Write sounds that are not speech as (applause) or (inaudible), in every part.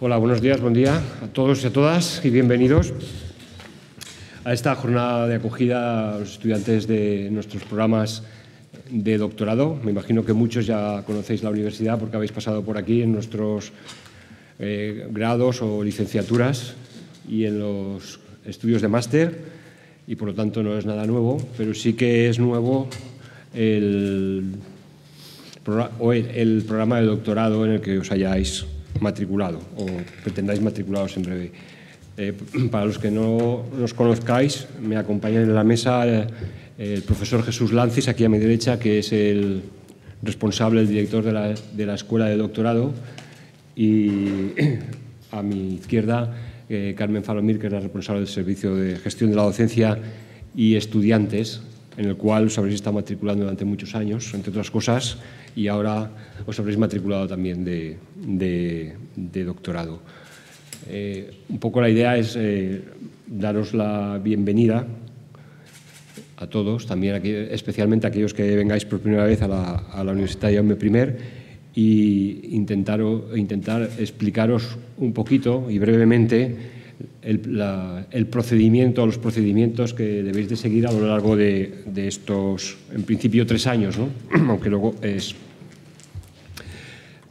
Hola, buenos días, buen día a todos y a todas y bienvenidos a esta jornada de acogida a los estudiantes de nuestros programas de doctorado. Me imagino que muchos ya conocéis la universidad porque habéis pasado por aquí en nuestros eh, grados o licenciaturas y en los estudios de máster y por lo tanto no es nada nuevo, pero sí que es nuevo el, el programa de doctorado en el que os hayáis matriculado o pretendáis matricularos en breve. Eh, para los que no nos conozcáis, me acompaña en la mesa el, profesor Jesús Lancis, aquí a mi derecha, que es el responsable, el director de la, Escuela de Doctorado, y (clears throat) a mi izquierda, eh, Carmen Falomir, que es la responsable del Servicio de Gestión de la Docencia y Estudiantes en el cual os habréis estado matriculando durante muchos años, entre otras cosas, y ahora os habréis matriculado también de, doctorado. Eh, un poco la idea es eh, daros la bienvenida a todos, también aquí, especialmente a aquellos que vengáis por primera vez a la, Universidad de Jaume I y intentar, intentar explicaros un poquito y brevemente el, procedimiento, los procedimientos que debéis de seguir a lo largo de, estos, en principio, tres años, ¿no? (clears throat) aunque luego es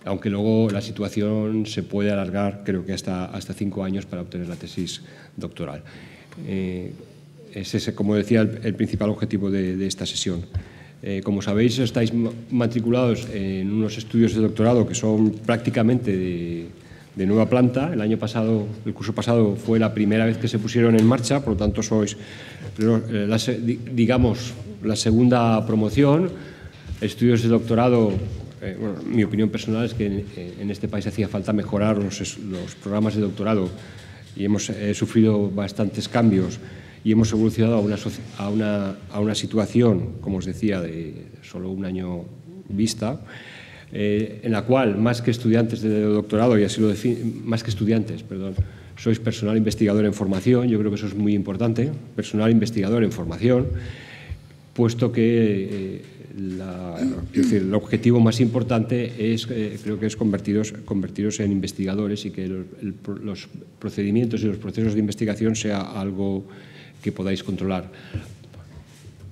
aunque luego la situación se puede alargar, creo que hasta, hasta cinco años para obtener la tesis doctoral. Eh, ese es, como decía, el, principal objetivo de, esta sesión. Eh, como sabéis, estáis matriculados en unos estudios de doctorado que son prácticamente de, de nueva planta. El año pasado, el curso pasado, fue la primera vez que se pusieron en marcha, por lo tanto sois, eh, la, digamos, la segunda promoción. Estudios de doctorado, eh, mi opinión personal es que eh, en, este país hacía falta mejorar los, programas de doctorado y hemos sufrido bastantes cambios y hemos evolucionado una, a una situación, como os decía, de solo un año vista. Eh, en la cual más que estudiantes de doctorado, y así lo más que estudiantes, perdón, sois personal investigador en formación, yo creo que eso es muy importante, personal investigador en formación, puesto que eh, el objetivo más importante es, eh, creo que es convertiros, convertiros en investigadores y que los, los procedimientos y los procesos de investigación sea algo que podáis controlar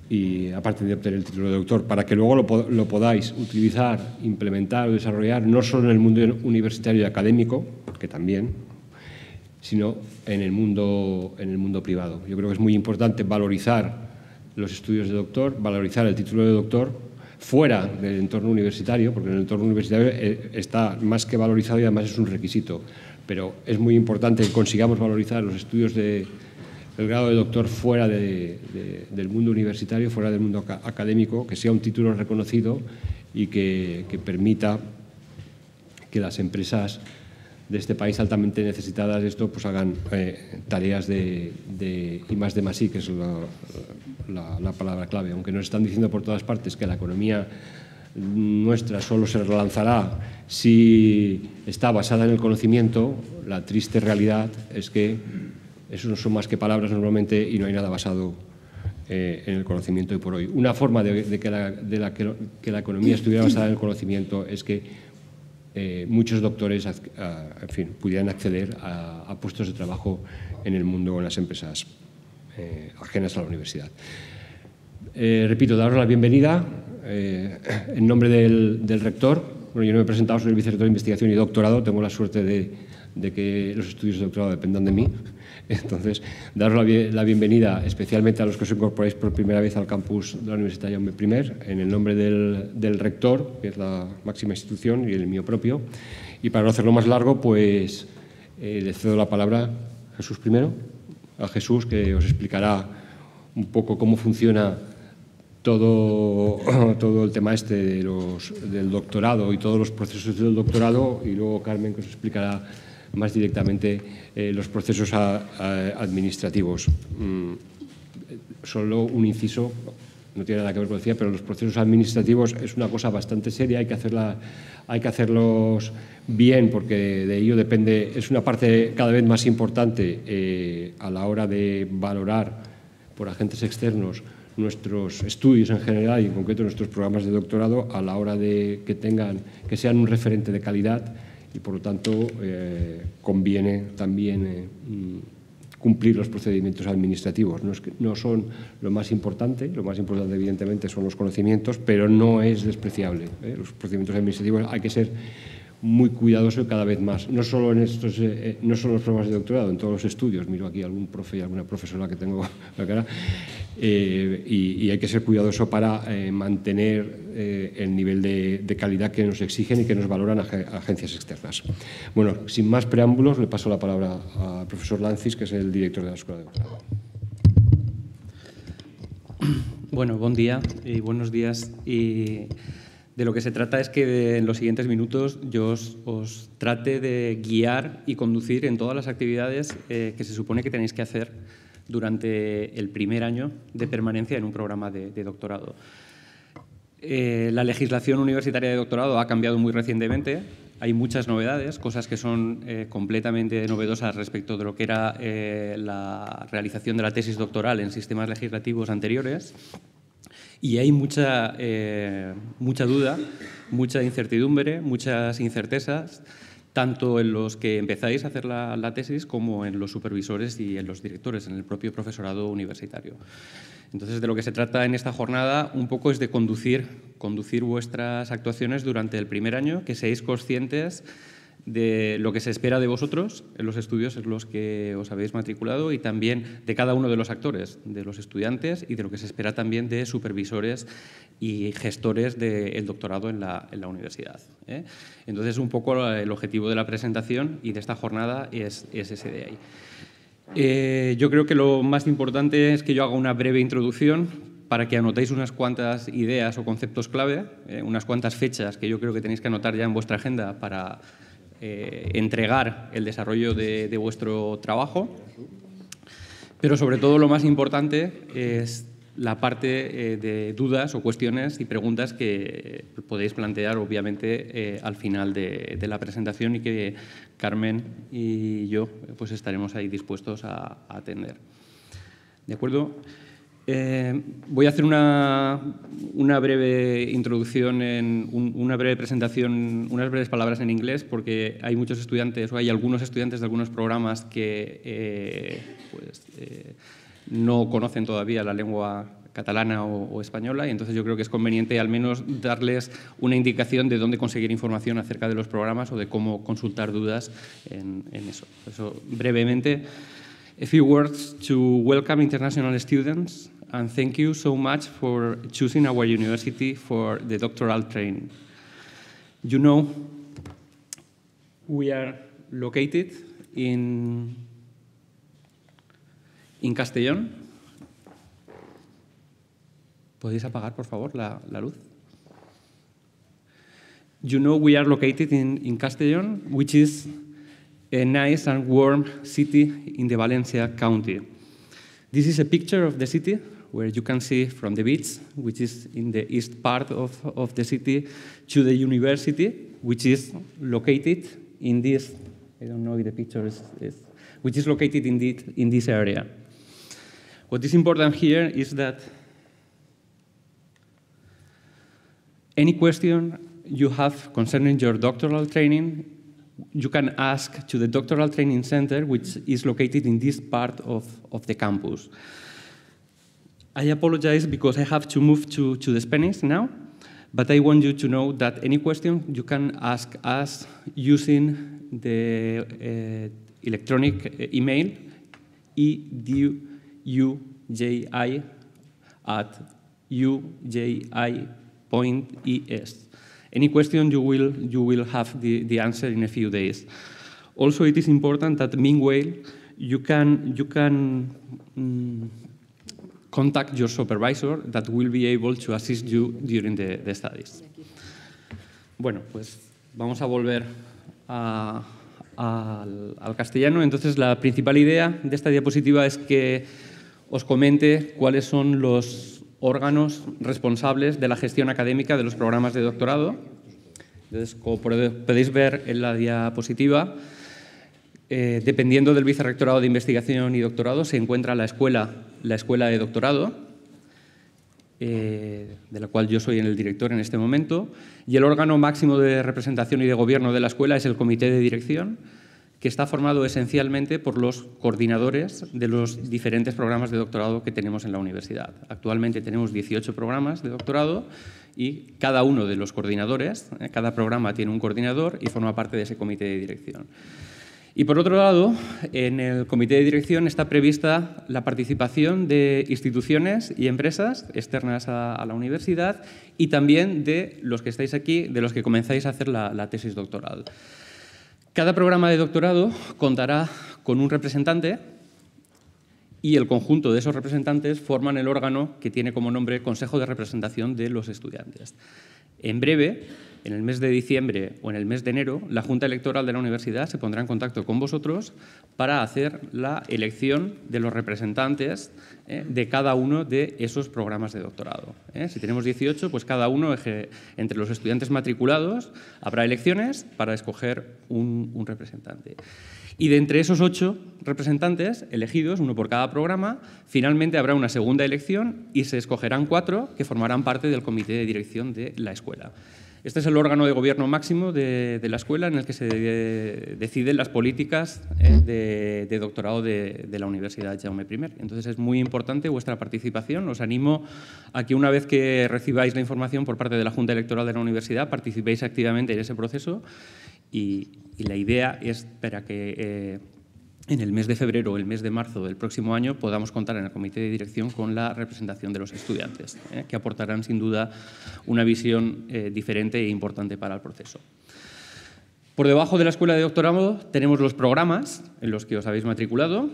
y aparte de obtener el título de doctor, para que luego lo, podáis utilizar, implementar o desarrollar no solo en el mundo universitario y académico, que también, sino en el mundo, en el mundo privado. Yo creo que es muy importante valorizar los estudios de doctor, valorizar el título de doctor fuera del entorno universitario, porque en el entorno universitario eh, está más que valorizado y además es un requisito. Pero es muy importante que consigamos valorizar los estudios de, el grado de doctor fuera de, del mundo universitario, fuera del mundo académico, que sea un título reconocido y que, permita que las empresas de este país altamente necesitadas de esto pues hagan eh, tareas de, y más de más que es la, palabra clave. Aunque nos están diciendo por todas partes que la economía nuestra solo se relanzará si está basada en el conocimiento, la triste realidad es que eso no son más que palabras normalmente y no hay nada basado eh, en el conocimiento y por hoy. Una forma de, que, la, economía estuviera basada en el conocimiento es que eh, muchos doctores en fin, pudieran acceder a, puestos de trabajo en el mundo, o en las empresas eh, ajenas a la universidad. repito, daros la bienvenida en nombre del, rector. Bueno, yo no me he presentado, soy el vicerrector de investigación y doctorado. Tengo la suerte de que los estudios de doctorado dependan de mí. (laughs) Entonces, daros la, bienvenida especialmente a los que os incorporáis por primera vez al campus de la Universidad Jaume I, en el nombre del, rector, que es la máxima institución, y el mío propio. Y para no hacerlo más largo, pues eh, le cedo la palabra a Jesús primero, a Jesús, que os explicará un poco cómo funciona todo, (clears throat) todo el tema este de del doctorado y todos los procesos del doctorado, y luego Carmen, que os explicará más directamente eh, los procesos administrativos. Mm, solo un inciso, no tiene nada que ver con decía, pero los procesos administrativos es una cosa bastante seria, hay que, hacerla, hay que hacerlos bien porque de ello depende, es una parte cada vez más importante eh, a la hora de valorar por agentes externos nuestros estudios en general y en concreto nuestros programas de doctorado a la hora de que tengan que sean un referente de calidad y por lo tanto eh, conviene también eh, mm, cumplir los procedimientos administrativos. No, es que, no, son lo más importante, lo más importante evidentemente son los conocimientos, pero no es despreciable. Eh. Los procedimientos administrativos hay que ser muy cuidadoso cada vez más, no solo en estos, eh, eh, no los programas de doctorado, en todos los estudios, miro aquí algún profe y alguna profesora que tengo (laughs) la cara, eh, y, hay que ser cuidadoso para mantener el nivel de, calidad que nos exigen y que nos valoran agencias externas. Bueno, sin más preámbulos, le paso la palabra al profesor Lancis, que es el director de la Escuela de Doctorado. Bueno, buen día y buenos días. De lo que se trata es que en los siguientes minutos yo os, trate de guiar y conducir en todas las actividades eh, que se supone que tenéis que hacer durante el primer año de permanencia en un programa de, doctorado. Eh, la legislación universitaria de doctorado ha cambiado muy recientemente. Hay muchas novedades, cosas que son eh, completamente novedosas respecto de lo que era la realización de la tesis doctoral en sistemas legislativos anteriores. Y hay mucha, eh, mucha duda, mucha incertidumbre, muchas incertezas, tanto en los que empezáis a hacer la, tesis como en los supervisores y en los directores, en el propio profesorado universitario. Entonces, de lo que se trata en esta jornada un poco es de conducir, conducir vuestras actuaciones durante el primer año, que seáis conscientes de lo que se espera de vosotros en los estudios en los que os habéis matriculado y también de cada uno de los actores, de los estudiantes y de lo que se espera también de supervisores y gestores del doctorado en la, universidad. ¿eh? Entonces, un poco eh, el objetivo de la presentación y de esta jornada es, es ese de ahí. Eh, yo creo que lo más importante es que yo haga una breve introducción para que anotéis unas cuantas ideas o conceptos clave, unas cuantas fechas que yo creo que tenéis que anotar ya en vuestra agenda para eh, entregar el desarrollo de, vuestro trabajo, pero sobre todo lo más importante es la parte eh, de dudas o cuestiones y preguntas que podéis plantear obviamente eh, al final de, la presentación y que Carmen y yo pues estaremos ahí dispuestos a, a atender. ¿De acuerdo? Eh, voy a hacer una, breve introducción, en, una breve presentación, unas breves palabras en inglés, porque hay muchos estudiantes o hay algunos estudiantes de algunos programas que eh, pues, eh, no conocen todavía la lengua catalana o, española, y entonces yo creo que es conveniente al menos darles una indicación de dónde conseguir información acerca de los programas o de cómo consultar dudas en, eso. eso, brevemente. a few words to welcome international students and thank you so much for choosing our university for the doctoral training. You know, we are located in, in Castellón. ¿Podéis apagar, por favor, la, la luz? You know, we are located in, in Castellón, which is a nice and warm city in the Valencia county. This is a picture of the city where you can see from the beach, which is in the east part of, of the city, to the university, which is located in this, I don't know if the picture is, is which is located in, the, in this area. What is important here is that any question you have concerning your doctoral training you can ask to the doctoral training center, which is located in this part of, of the campus. I apologize because I have to move to, to the Spanish now, but I want you to know that any question you can ask us using the uh, electronic uh, email eduji at uji.es. Any question you will, you will have the, the answer in a few days. Also, it is important that meanwhile you can, you can mm, contact your supervisor that will be able to assist you during the, the studies. Bueno, pues vamos a volver a, al, al castellano. Entonces, la principal idea de esta diapositiva es que os comente cuáles son los órganos responsables de la gestión académica de los programas de doctorado. como podéis ver en la diapositiva, eh, dependiendo del vicerrectorado de investigación y doctorado, se encuentra la escuela, la escuela de doctorado, eh, de la cual yo soy el director en este momento, y el órgano máximo de representación y de gobierno de la escuela es el comité de dirección, que está formado esencialmente por los coordinadores de los diferentes programas de doctorado que tenemos en la universidad. Actualmente tenemos 18 programas de doctorado y cada uno de los coordinadores, eh, cada programa tiene un coordinador y forma parte de ese comité de dirección. Y por otro lado, en el comité de dirección está prevista la participación de instituciones y empresas externas a, la universidad y también de los que estáis aquí, de los que comenzáis a hacer la tesis doctoral. Cada programa de doctorado contará con un representante y el conjunto de esos representantes forman el órgano que tiene como nombre Consejo de Representación de los Estudiantes. En breve en el mes de diciembre o en el mes de enero, la Junta Electoral de la Universidad se pondrá en contacto con vosotros para hacer la elección de los representantes eh, de cada uno de esos programas de doctorado. Eh. Si tenemos 18, pues cada uno, entre los estudiantes matriculados, habrá elecciones para escoger un representante. Y de entre esos ocho representantes, elegidos, uno por cada programa, finalmente habrá una segunda elección y se escogerán cuatro que formarán parte del comité de dirección de la escuela. Este es el órgano de gobierno máximo de, la escuela en el que se deciden las políticas eh, de, doctorado de, la Universidad Jaume I. Entonces es muy importante vuestra participación. Os animo a que una vez que recibáis la información por parte de la Junta Electoral de la Universidad, participéis activamente en ese proceso y, la idea es para que eh, en el mes de febrero o el mes de marzo del próximo año podamos contar en el comité de dirección con la representación de los estudiantes, ¿eh? que aportarán sin duda una visión eh, diferente e importante para el proceso. Por debajo de la escuela de doctorado tenemos los programas en los que os habéis matriculado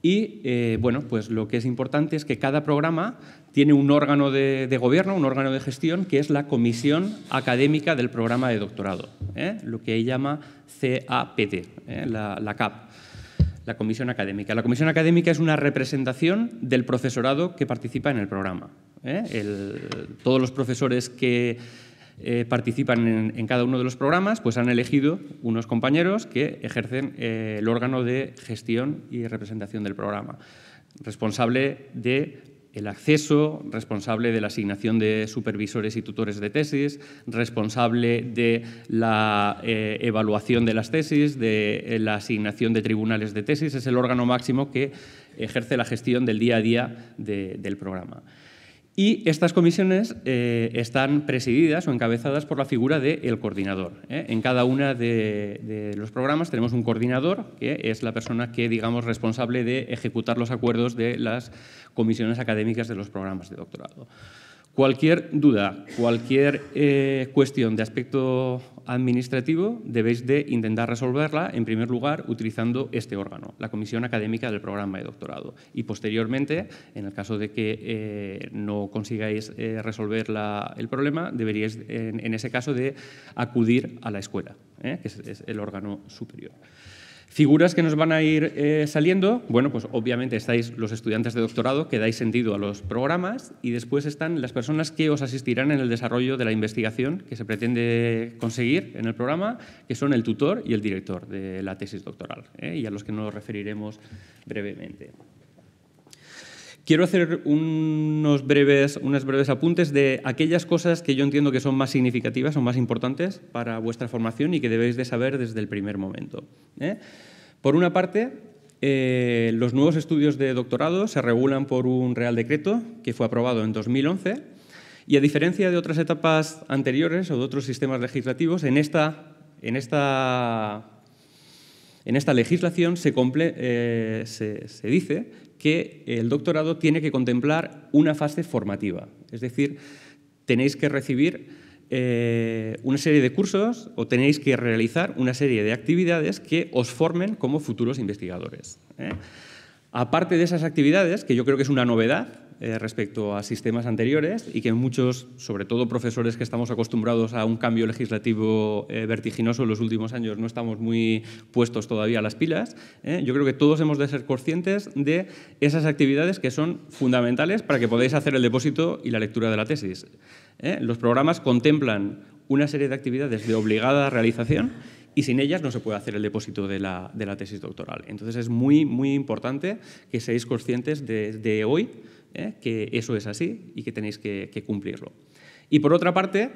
y eh, bueno, pues lo que es importante es que cada programa tiene un órgano de, gobierno, un órgano de gestión, que es la comisión académica del programa de doctorado, lo que llama CAPT, la, la CAP la comisión académica. La comisión académica es una representación del profesorado que participa en el programa. ¿eh? todos los profesores que eh, participan en, cada uno de los programas pues han elegido unos compañeros que ejercen eh, el órgano de gestión y representación del programa, responsable de el acceso, responsable de la asignación de supervisores y tutores de tesis, responsable de la eh, evaluación de las tesis, de eh, la asignación de tribunales de tesis, es el órgano máximo que ejerce la gestión del día a día del programa. Y estas comisiones eh, están presididas o encabezadas por la figura del el coordinador. ¿eh? En cada uno de, los programas tenemos un coordinador, que es la persona que, digamos, responsable de ejecutar los acuerdos de las comisiones académicas de los programas de doctorado. Cualquier duda, cualquier eh, cuestión de aspecto administrativo debéis de intentar resolverla, en primer lugar, utilizando este órgano, la Comisión Académica del Programa de Doctorado. Y posteriormente, en el caso de que eh, no consigáis eh, resolver el problema, deberíais, en, ese caso, de acudir a la escuela, eh, que es el órgano superior. Figuras que nos van a ir eh, saliendo, bueno, pues obviamente estáis los estudiantes de doctorado que dais sentido a los programas y después están las personas que os asistirán en el desarrollo de la investigación que se pretende conseguir en el programa, que son el tutor y el director de la tesis doctoral, eh, y a los que nos referiremos brevemente. Quiero hacer unos breves, unos breves apuntes de aquellas cosas que yo entiendo que son más significativas o más importantes para vuestra formación y que debéis de saber desde el primer momento. ¿eh? Por una parte, eh, los nuevos estudios de doctorado se regulan por un Real Decreto que fue aprobado en 2011 y a diferencia de otras etapas anteriores o de otros sistemas legislativos, en esta, en esta legislación eh, se, se, dice que el doctorado tiene que contemplar una fase formativa, es decir, tenéis que recibir eh, una serie de cursos o tenéis que realizar una serie de actividades que os formen como futuros investigadores. ¿eh? Aparte de esas actividades, que yo creo que es una novedad eh, respecto a sistemas anteriores y que muchos, sobre todo profesores que estamos acostumbrados a un cambio legislativo eh, vertiginoso en los últimos años, no estamos muy puestos todavía a las pilas, eh, yo creo que todos hemos de ser conscientes de esas actividades que son fundamentales para que podáis hacer el depósito y la lectura de la tesis. Los programas contemplan una serie de actividades de obligada realización y sin ellas no se puede hacer el depósito de la, tesis doctoral. Entonces es muy, muy importante que seáis conscientes desde de hoy eh, que eso es así y que tenéis que, cumplirlo. Y por otra parte,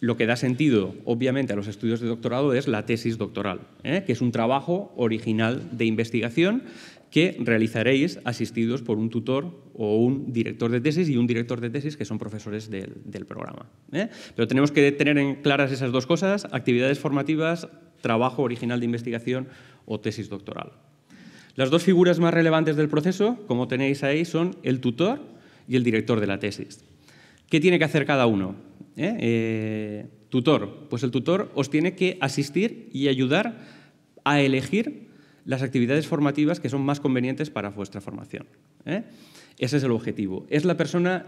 lo que da sentido, obviamente, a los estudios de doctorado es la tesis doctoral, eh, que es un trabajo original de investigación que realizaréis asistidos por un tutor o un director de tesis y un director de tesis que son profesores del, programa. ¿eh? Pero tenemos que tener en claras esas dos cosas, actividades formativas, trabajo original de investigación o tesis doctoral. Las dos figuras más relevantes del proceso, como tenéis ahí, son el tutor y el director de la tesis. ¿Qué tiene que hacer cada uno? ¿eh? Eh, tutor. Pues el tutor os tiene que asistir y ayudar a elegir las actividades formativas que son más convenientes para vuestra formación. ¿eh? Ese es el objetivo. Es la persona,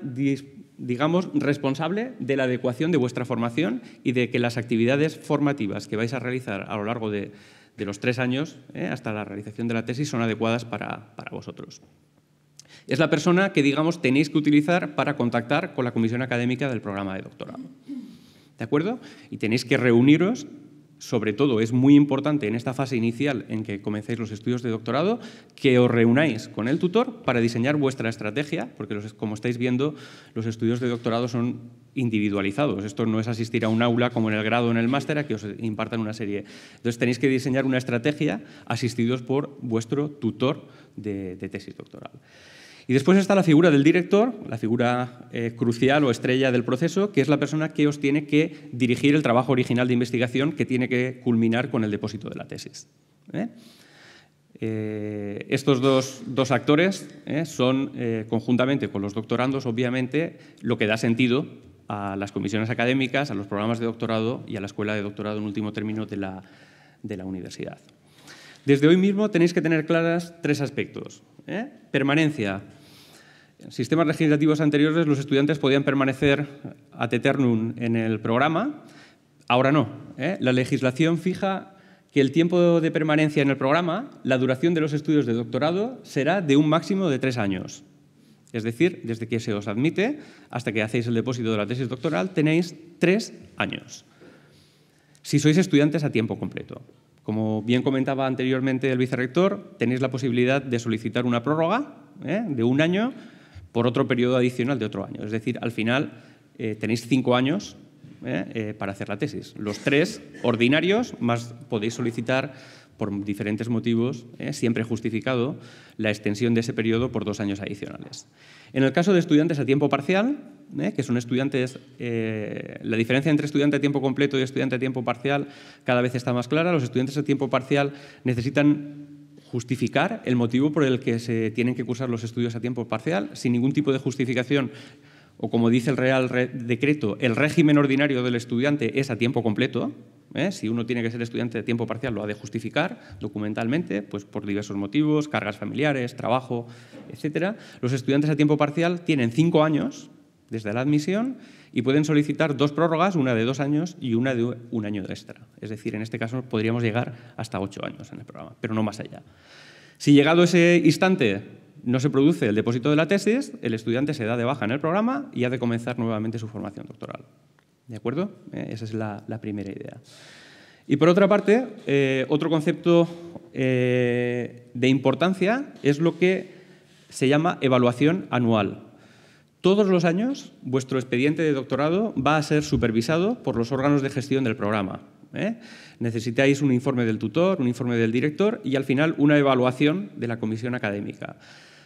digamos, responsable de la adecuación de vuestra formación y de que las actividades formativas que vais a realizar a lo largo de, los tres años, ¿eh? hasta la realización de la tesis, son adecuadas para, para vosotros. Es la persona que, digamos, tenéis que utilizar para contactar con la comisión académica del programa de doctorado. ¿De acuerdo? Y tenéis que reuniros sobre todo es muy importante en esta fase inicial en que comencéis los estudios de doctorado que os reunáis con el tutor para diseñar vuestra estrategia, porque como estáis viendo, los estudios de doctorado son individualizados. Esto no es asistir a un aula como en el grado o en el máster a que os impartan una serie. Entonces tenéis que diseñar una estrategia asistidos por vuestro tutor de tesis doctoral. Y después está la figura del director, la figura eh, crucial o estrella del proceso, que es la persona que os tiene que dirigir el trabajo original de investigación que tiene que culminar con el depósito de la tesis. ¿eh? Eh, estos dos, actores son, conjuntamente con los doctorandos, obviamente, lo que da sentido a las comisiones académicas, a los programas de doctorado y a la escuela de doctorado en último término de la universidad. Desde hoy mismo tenéis que tener claras tres aspectos. ¿eh? Permanencia. En sistemas legislativos anteriores los estudiantes podían permanecer ad eternum en el programa, ahora no. ¿eh? La legislación fija que el tiempo de permanencia en el programa, la duración de los estudios de doctorado, será de un máximo de tres años. Es decir, desde que se os admite hasta que hacéis el depósito de la tesis doctoral, tenéis tres años. Si sois estudiantes a tiempo completo. Como bien comentaba anteriormente el vicerrector, tenéis la posibilidad de solicitar una prórroga ¿eh? de un año por otro periodo adicional de otro año. Es decir, al final eh, tenéis cinco años ¿eh? para hacer la tesis. Los tres ordinarios, más podéis solicitar por diferentes motivos, siempre justificado, la extensión de ese periodo por dos años adicionales. En el caso de estudiantes a tiempo parcial, ¿eh? que son estudiantes, eh, la diferencia entre estudiante a tiempo completo y estudiante a tiempo parcial cada vez está más clara. Los estudiantes a tiempo parcial necesitan justificar el motivo por el que se tienen que cursar los estudios a tiempo parcial, sin ningún tipo de justificación o como dice el Real Decreto, el régimen ordinario del estudiante es a tiempo completo. ¿eh? Si uno tiene que ser estudiante a tiempo parcial, lo ha de justificar documentalmente, pues por diversos motivos, cargas familiares, trabajo, etc. Los estudiantes a tiempo parcial tienen cinco años desde la admisión y pueden solicitar dos prórrogas, una de dos años y una de un año extra. Es decir, en este caso podríamos llegar hasta ocho años en el programa, pero no más allá. Si llegado ese instante no se produce el depósito de la tesis, el estudiante se da de baja en el programa y ha de comenzar nuevamente su formación doctoral. ¿De acuerdo? Eh, esa es la, primera idea. Y por otra parte, eh, otro concepto eh, de importancia es lo que se llama evaluación anual. Todos los años, vuestro expediente de doctorado va a ser supervisado por los órganos de gestión del programa. ¿eh? Necesitáis un informe del tutor, un informe del director y al final una evaluación de la comisión académica.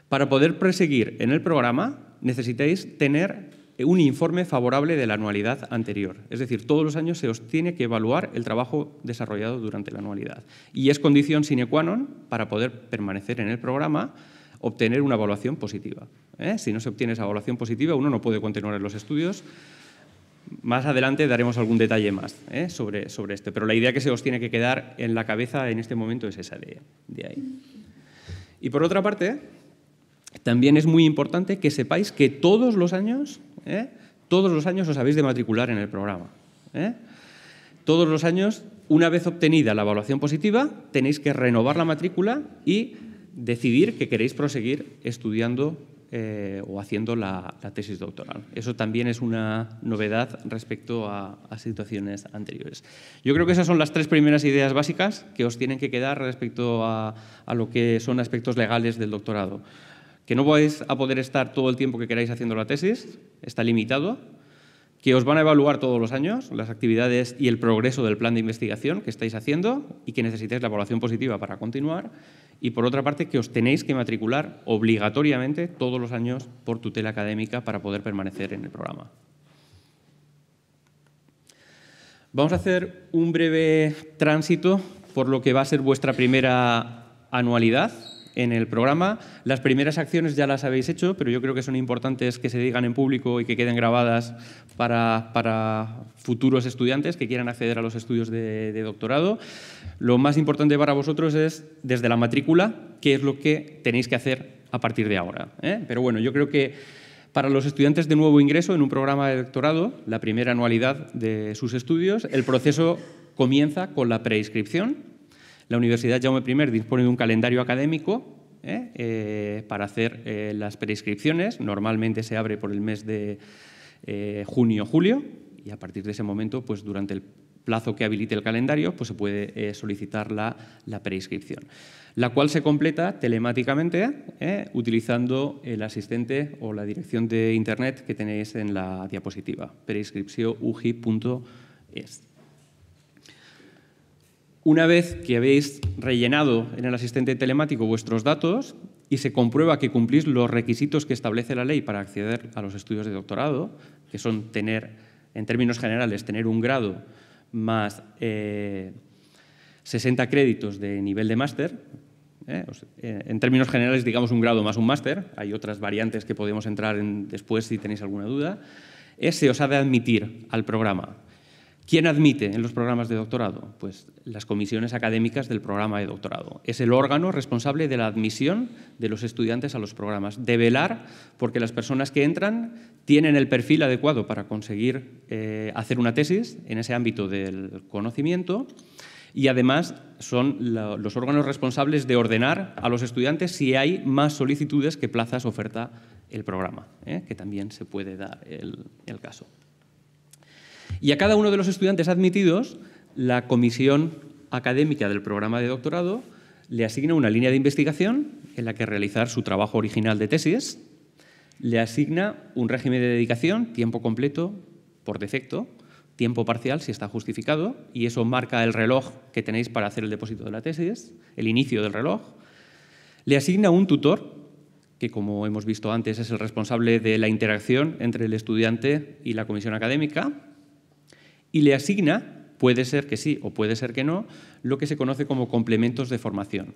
Para poder proseguir en el programa necesitáis tener un informe favorable de la anualidad anterior. Es decir, todos los años se os tiene que evaluar el trabajo desarrollado durante la anualidad. Y es condición sine qua non para poder permanecer en el programa obtener una evaluación positiva. ¿eh? Si no se obtiene esa evaluación positiva, uno no puede continuar en los estudios. Más adelante daremos algún detalle más ¿eh? sobre, sobre esto, pero la idea que se os tiene que quedar en la cabeza en este momento es esa de, ahí. Y por otra parte, también es muy importante que sepáis que todos los años, ¿eh? todos los años os habéis de matricular en el programa. Todos los años, una vez obtenida la evaluación positiva, tenéis que renovar la matrícula y decidir que queréis proseguir estudiando eh, o haciendo la, tesis doctoral. Eso también es una novedad respecto a, situaciones anteriores. Yo creo que esas son las tres primeras ideas básicas que os tienen que quedar respecto a, a lo que son aspectos legales del doctorado. Que no vais a poder estar todo el tiempo que queráis haciendo la tesis, está limitado, que os van a evaluar todos los años las actividades y el progreso del plan de investigación que estáis haciendo y que necesitéis la evaluación positiva para continuar. Y por otra parte, que os tenéis que matricular obligatoriamente todos los años por tutela académica para poder permanecer en el programa. Vamos a hacer un breve tránsito por lo que va a ser vuestra primera anualidad, en el programa. Las primeras acciones ya las habéis hecho, pero yo creo que son importantes que se digan en público y que queden grabadas para, futuros estudiantes que quieran acceder a los estudios de, doctorado. Lo más importante para vosotros es, desde la matrícula, qué es lo que tenéis que hacer a partir de ahora. ¿eh? Pero bueno, yo creo que para los estudiantes de nuevo ingreso en un programa de doctorado, la primera anualidad de sus estudios, el proceso comienza con la preinscripción, la Universidad Jaume I dispone de un calendario académico ¿eh? Eh, para hacer eh, las preinscripciones. Normalmente se abre por el mes de junio-julio y a partir de ese momento, pues durante el plazo que habilite el calendario, pues se puede solicitar la, la prescripción, la cual se completa telemáticamente utilizando el asistente o la dirección de Internet que tenéis en la diapositiva, uji.es. Una vez que habéis rellenado en el asistente telemático vuestros datos y se comprueba que cumplís los requisitos que establece la ley para acceder a los estudios de doctorado, que son tener, en términos generales, tener un grado más 60 eh, créditos de nivel de máster, ¿eh? eh, en términos generales, digamos un grado más un máster, hay otras variantes que podemos entrar en después si tenéis alguna duda, se os ha de admitir al programa. ¿Quién admite en los programas de doctorado? Pues las comisiones académicas del programa de doctorado. Es el órgano responsable de la admisión de los estudiantes a los programas, de velar porque las personas que entran tienen el perfil adecuado para conseguir eh, hacer una tesis en ese ámbito del conocimiento y además son los órganos responsables de ordenar a los estudiantes si hay más solicitudes que plazas oferta el programa, ¿eh? que también se puede dar el caso. Y a cada uno de los estudiantes admitidos, la comisión académica del programa de doctorado le asigna una línea de investigación en la que realizar su trabajo original de tesis, le asigna un régimen de dedicación, tiempo completo por defecto, tiempo parcial si está justificado, y eso marca el reloj que tenéis para hacer el depósito de la tesis, el inicio del reloj. Le asigna un tutor, que como hemos visto antes es el responsable de la interacción entre el estudiante y la comisión académica, y le asigna, puede ser que sí o puede ser que no, lo que se conoce como complementos de formación.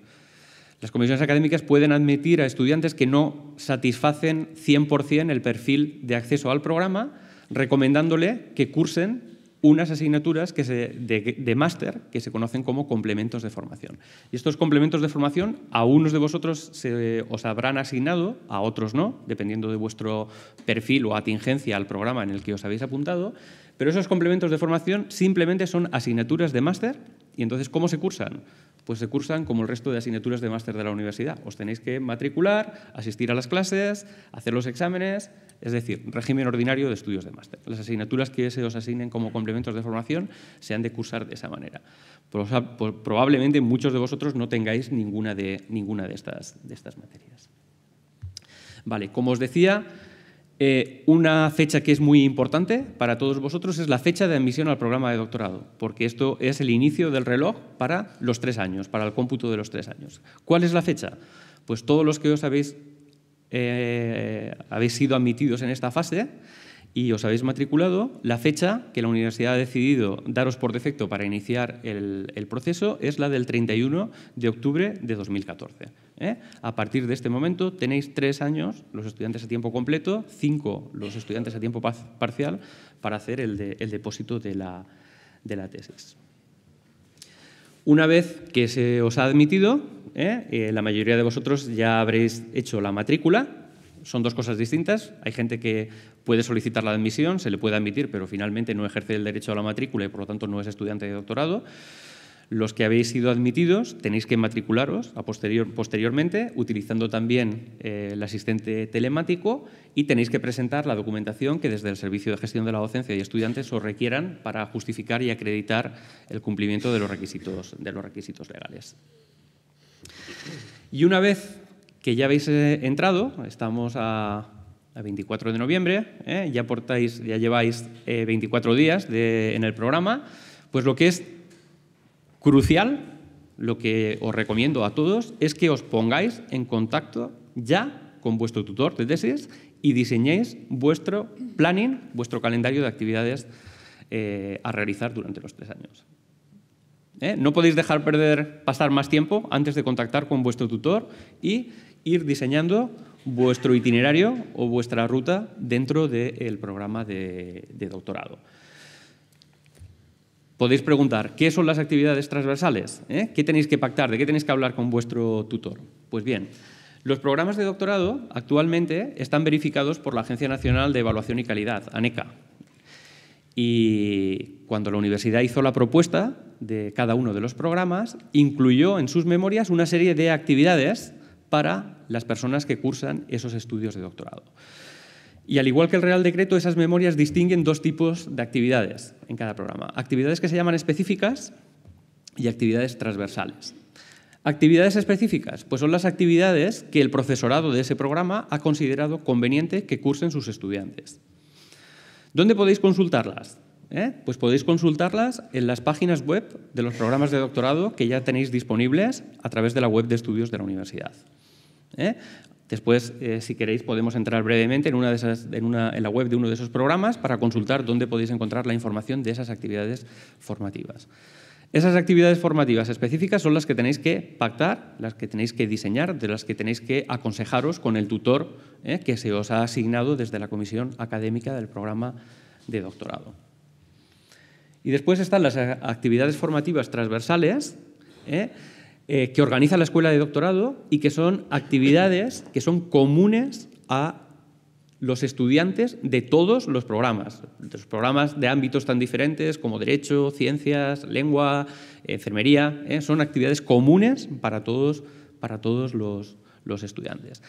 Las comisiones académicas pueden admitir a estudiantes que no satisfacen 100% el perfil de acceso al programa, recomendándole que cursen unas asignaturas que se, de, máster que se conocen como complementos de formación. Y estos complementos de formación a unos de vosotros os habrán asignado, a otros no, dependiendo de vuestro perfil o atingencia al programa en el que os habéis apuntado, pero esos complementos de formación simplemente son asignaturas de máster. ¿Y entonces cómo se cursan? Pues se cursan como el resto de asignaturas de máster de la universidad. Os tenéis que matricular, asistir a las clases, hacer los exámenes, es decir, régimen ordinario de estudios de máster. Las asignaturas que se os asignen como complementos de formación se han de cursar de esa manera. Probablemente muchos de vosotros no tengáis ninguna de, ninguna de, estas, de estas materias. Vale, como os decía, eh, una fecha que es muy importante para todos vosotros es la fecha de admisión al programa de doctorado, porque esto es el inicio del reloj para los tres años, para el cómputo de los tres años. ¿Cuál es la fecha? Pues todos los que os habéis, eh, habéis sido admitidos en esta fase y os habéis matriculado, la fecha que la universidad ha decidido daros por defecto para iniciar el, proceso es la del 31 de octubre de 2014. ¿eh? A partir de este momento tenéis tres años, los estudiantes a tiempo completo, cinco los estudiantes a tiempo parcial, para hacer el, depósito de la, tesis. Una vez que se os ha admitido, ¿eh? Eh, la mayoría de vosotros ya habréis hecho la matrícula son dos cosas distintas. Hay gente que puede solicitar la admisión, se le puede admitir, pero finalmente no ejerce el derecho a la matrícula y por lo tanto no es estudiante de doctorado. Los que habéis sido admitidos tenéis que matricularos a posterior, posteriormente utilizando también eh, el asistente telemático y tenéis que presentar la documentación que desde el Servicio de Gestión de la Docencia y Estudiantes os requieran para justificar y acreditar el cumplimiento de los requisitos, de los requisitos legales. Y una vez que ya habéis eh, entrado, estamos a, 24 de noviembre, ¿eh? ya, portáis, ya lleváis 24 eh, días en el programa, pues lo que es crucial, lo que os recomiendo a todos, es que os pongáis en contacto ya con vuestro tutor de tesis y diseñéis vuestro planning, vuestro calendario de actividades a realizar durante los tres años. No podéis dejar perder pasar más tiempo antes de contactar con vuestro tutor y ir diseñando vuestro itinerario o vuestra ruta dentro del programa de, doctorado. Podéis preguntar, ¿qué son las actividades transversales? ¿Eh? ¿Qué tenéis que pactar? ¿De qué tenéis que hablar con vuestro tutor? Pues bien, los programas de doctorado actualmente están verificados por la Agencia Nacional de Evaluación y Calidad, ANECA. Y cuando la universidad hizo la propuesta de cada uno de los programas, incluyó en sus memorias una serie de actividades para las personas que cursan esos estudios de doctorado. Y al igual que el Real Decreto, esas memorias distinguen dos tipos de actividades en cada programa. Actividades que se llaman específicas y actividades transversales. Actividades específicas, pues son las actividades que el profesorado de ese programa ha considerado conveniente que cursen sus estudiantes. ¿Dónde podéis consultarlas? ¿Eh? Pues podéis consultarlas en las páginas web de los programas de doctorado que ya tenéis disponibles a través de la web de estudios de la universidad. ¿eh? Después, eh, si queréis, podemos entrar brevemente en, una en, la web de uno de esos programas para consultar dónde podéis encontrar la información de esas actividades formativas. Esas actividades formativas específicas son las que tenéis que pactar, las que tenéis que diseñar, de las que tenéis que aconsejaros con el tutor ¿eh? que se os ha asignado desde la comisión académica del programa de doctorado. Y después están las actividades formativas transversales, eh, eh, que organiza la escuela de doctorado y que son actividades que son comunes a los estudiantes de todos los programas, los programas de ámbitos tan diferentes como derecho, ciencias, lengua, enfermería, eh, son actividades comunes para todos, para todos los estudiantes.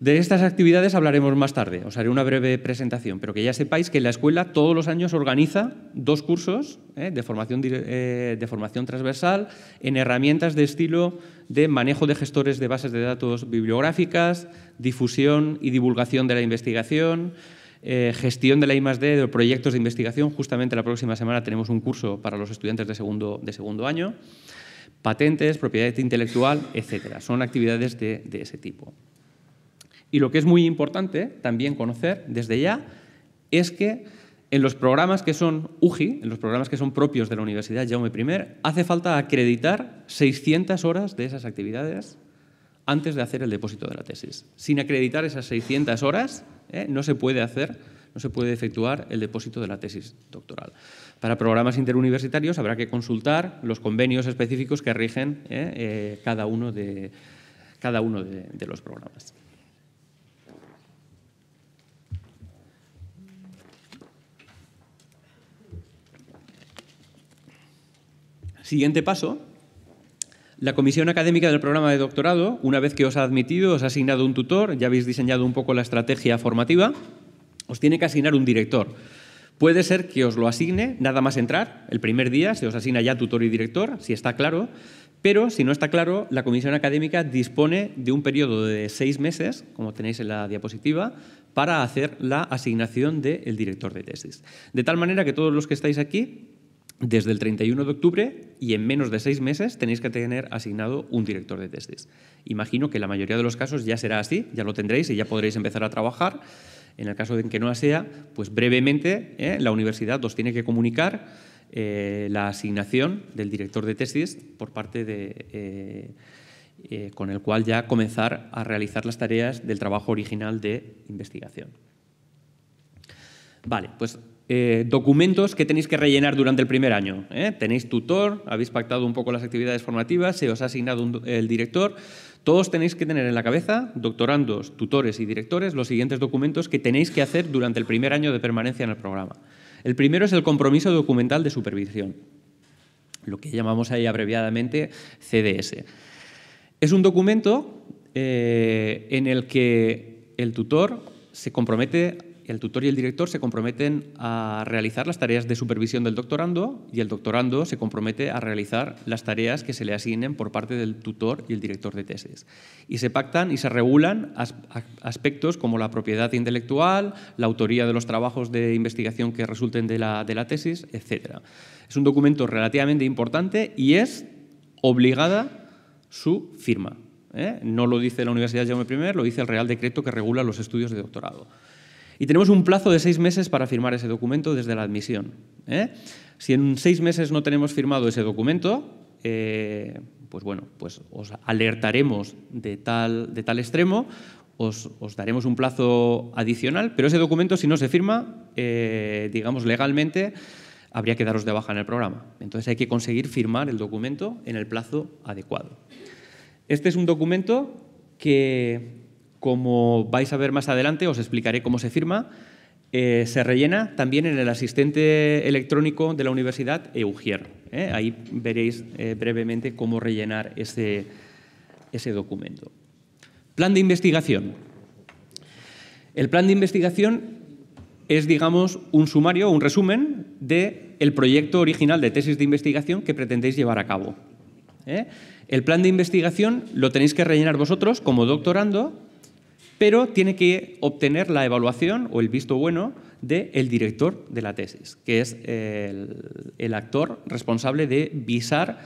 De estas actividades hablaremos más tarde, os haré una breve presentación, pero que ya sepáis que la escuela todos los años organiza dos cursos ¿eh? eh, de, formación, transversal en herramientas de estilo de manejo de gestores de bases de datos bibliográficas, difusión y divulgación de la investigación, eh, gestión de la I+.D. de proyectos de investigación. Justamente la próxima semana tenemos un curso para los estudiantes de segundo, año. Patentes, propiedad intelectual, etcétera. Son actividades de ese tipo. Y lo que es muy importante también conocer desde ya es que en los programas que son UGI, en los programas que son propios de la Universidad Jaume I, hace falta acreditar 600 horas de esas actividades antes de hacer el depósito de la tesis. Sin acreditar esas 600 horas, ¿eh? no se puede hacer, no se puede efectuar el depósito de la tesis doctoral. Para programas interuniversitarios habrá que consultar los convenios específicos que rigen ¿eh? Eh, cada uno, de, cada uno de los programas. Siguiente paso. La comisión académica del programa de doctorado, una vez que os ha admitido, os ha asignado un tutor, ya habéis diseñado un poco la estrategia formativa, os tiene que asignar un director. Puede ser que os lo asigne nada más entrar, el primer día se os asigna ya tutor y director, si está claro, pero si no está claro, la comisión académica dispone de un periodo de seis meses, como tenéis en la diapositiva, para hacer la asignación del director de tesis. De tal manera que todos los que estáis aquí desde el 31 de octubre y en menos de seis meses tenéis que tener asignado un director de tesis. Imagino que la mayoría de los casos ya será así, ya lo tendréis y ya podréis empezar a trabajar. En el caso de que no sea, pues brevemente ¿eh? la universidad os tiene que comunicar eh, la asignación del director de tesis por parte de... Eh, con el cual ya comenzar a realizar las tareas del trabajo original de investigación. Vale, pues eh, documentos que tenéis que rellenar durante el primer año. ¿eh? Tenéis tutor, habéis pactado un poco las actividades formativas, se os ha asignado el director. Todos tenéis que tener en la cabeza, doctorandos, tutores y directores, los siguientes documentos que tenéis que hacer durante el primer año de permanencia en el programa. El primero es el compromiso documental de supervisión, lo que llamamos ahí abreviadamente CDS. Es un documento eh, en el que el tutor se compromete el tutor y el director se comprometen a realizar las tareas de supervisión del doctorando y el doctorando se compromete a realizar las tareas que se le asignen por parte del tutor y el director de tesis. Y se pactan y se regulan aspectos como la propiedad intelectual, la autoría de los trabajos de investigación que resulten de la, tesis, etc. Es un documento relativamente importante y es obligada su firma. ¿eh? No lo dice la Universidad Jaume I, lo dice el Real Decreto que regula los estudios de doctorado. Y tenemos un plazo de seis meses para firmar ese documento desde la admisión. ¿eh? Si en seis meses no tenemos firmado ese documento, eh, pues bueno, pues os alertaremos de tal, de tal extremo, os, daremos un plazo adicional, pero ese documento, si no se firma, eh, digamos legalmente, habría que daros de baja en el programa. Entonces hay que conseguir firmar el documento en el plazo adecuado. Este es un documento que como vais a ver más adelante, os explicaré cómo se firma. Eh, se rellena también en el asistente electrónico de la universidad, EUGIER. ¿eh? Ahí veréis eh, brevemente cómo rellenar ese, documento. Plan de investigación. El plan de investigación es, digamos, un sumario, un resumen del proyecto original de tesis de investigación que pretendéis llevar a cabo. El plan de investigación lo tenéis que rellenar vosotros como doctorando pero tiene que obtener la evaluación o el visto bueno del el director de la tesis, que es el, actor responsable de visar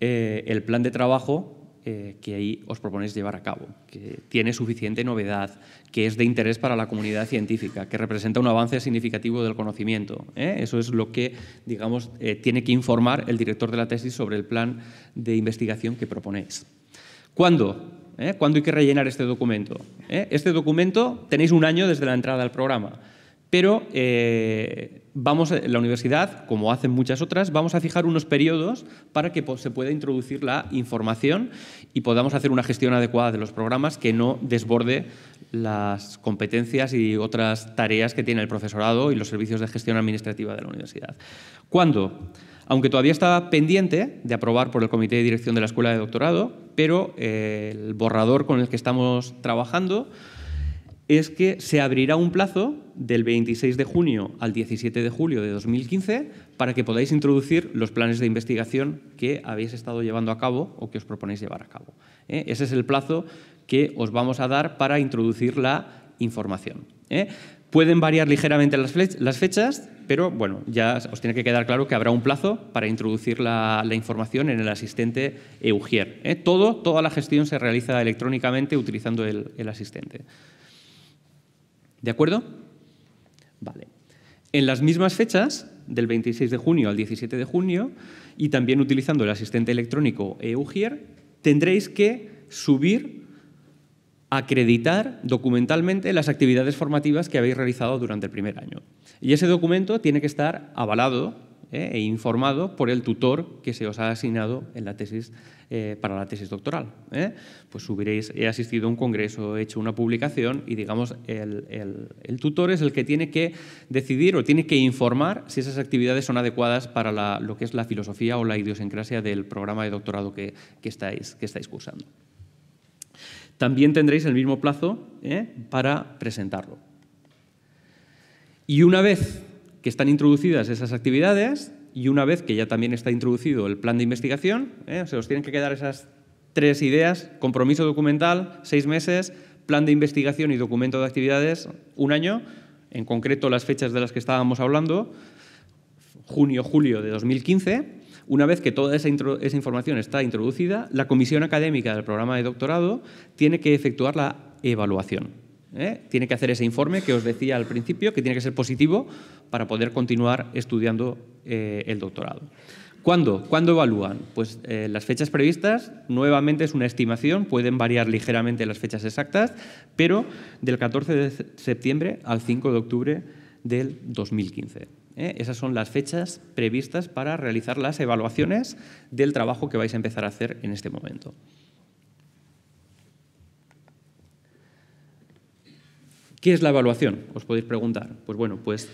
eh, el plan de trabajo eh, que ahí os proponéis llevar a cabo, que tiene suficiente novedad, que es de interés para la comunidad científica, que representa un avance significativo del conocimiento. ¿eh? Eso es lo que, digamos, tiene que informar el director de la tesis sobre el plan de investigación que proponéis. ¿Cuándo? ¿eh? ¿Cuándo hay que rellenar este documento? ¿Eh? Este documento tenéis un año desde la entrada al programa pero eh, vamos, la universidad, como hacen muchas otras, vamos a fijar unos periodos para que se pueda introducir la información y podamos hacer una gestión adecuada de los programas que no desborde las competencias y otras tareas que tiene el profesorado y los servicios de gestión administrativa de la universidad. ¿Cuándo? aunque todavía está pendiente de aprobar por el Comité de Dirección de la Escuela de Doctorado, pero eh, el borrador con el que estamos trabajando es que se abrirá un plazo del 26 de junio al 17 de julio de 2015 para que podáis introducir los planes de investigación que habéis estado llevando a cabo o que os proponéis llevar a cabo. ¿eh? Ese es el plazo que os vamos a dar para introducir la información. ¿eh? Pueden variar ligeramente las, fechas, pero bueno, ya os tiene que quedar claro que habrá un plazo para introducir la, información en el asistente EUGIER. ¿eh? Todo, toda la gestión se realiza electrónicamente utilizando el, el asistente. ¿De acuerdo? Vale. En las mismas fechas, del 26 de junio al 17 de junio, y también utilizando el asistente electrónico EUGIR, tendréis que subir, acreditar documentalmente las actividades formativas que habéis realizado durante el primer año. Y ese documento tiene que estar avalado ¿eh? e informado por el tutor que se os ha asignado en la tesis, eh, para la tesis doctoral. ¿eh? Pues subiréis, he asistido a un congreso, he hecho una publicación y digamos el, tutor es el que tiene que decidir o tiene que informar si esas actividades son adecuadas para lo que es la filosofía o la idiosincrasia del programa de doctorado que, estáis, que estáis cursando. También tendréis el mismo plazo para presentarlo. Y una vez que están introducidas esas actividades y una vez que ya también está introducido el plan de investigación, ¿eh? se os tienen que quedar esas tres ideas, compromiso documental, seis meses, plan de investigación y documento de actividades, un año, en concreto las fechas de las que estábamos hablando, junio-julio de 2015. Una vez que toda esa, información está introducida, la comisión académica del programa de doctorado tiene que efectuar la evaluación. ¿eh? Tiene que hacer ese informe que os decía al principio, que tiene que ser positivo para poder continuar estudiando eh, el doctorado. ¿Cuándo? ¿Cuándo evalúan? Pues eh, las fechas previstas, nuevamente es una estimación, pueden variar ligeramente las fechas exactas, pero del 14 de septiembre al 5 de octubre del 2015. ¿eh? Esas son las fechas previstas para realizar las evaluaciones del trabajo que vais a empezar a hacer en este momento. ¿Qué es la evaluación? Os podéis preguntar. Pues bueno, pues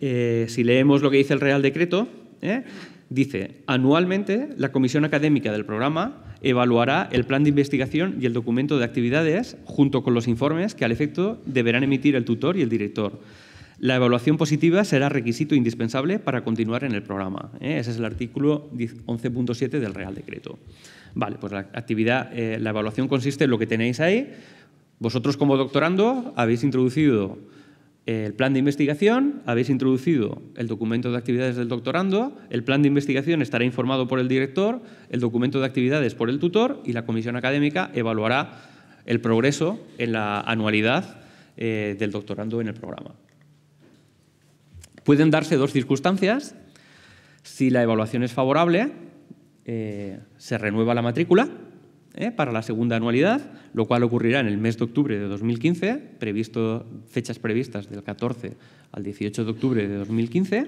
eh, si leemos lo que dice el Real Decreto, ¿eh? dice, anualmente la comisión académica del programa evaluará el plan de investigación y el documento de actividades junto con los informes que al efecto deberán emitir el tutor y el director. La evaluación positiva será requisito indispensable para continuar en el programa. ¿eh? Ese es el artículo 11.7 del Real Decreto. Vale, pues la actividad, la evaluación consiste en lo que tenéis ahí. Vosotros como doctorando habéis introducido el plan de investigación, habéis introducido el documento de actividades del doctorando, el plan de investigación estará informado por el director, el documento de actividades por el tutor y la comisión académica evaluará el progreso en la anualidad eh, del doctorando en el programa. Pueden darse dos circunstancias. Si la evaluación es favorable, eh, se renueva la matrícula ¿eh? para la segunda anualidad, lo cual ocurrirá en el mes de octubre de 2015, previsto, fechas previstas del 14 al 18 de octubre de 2015,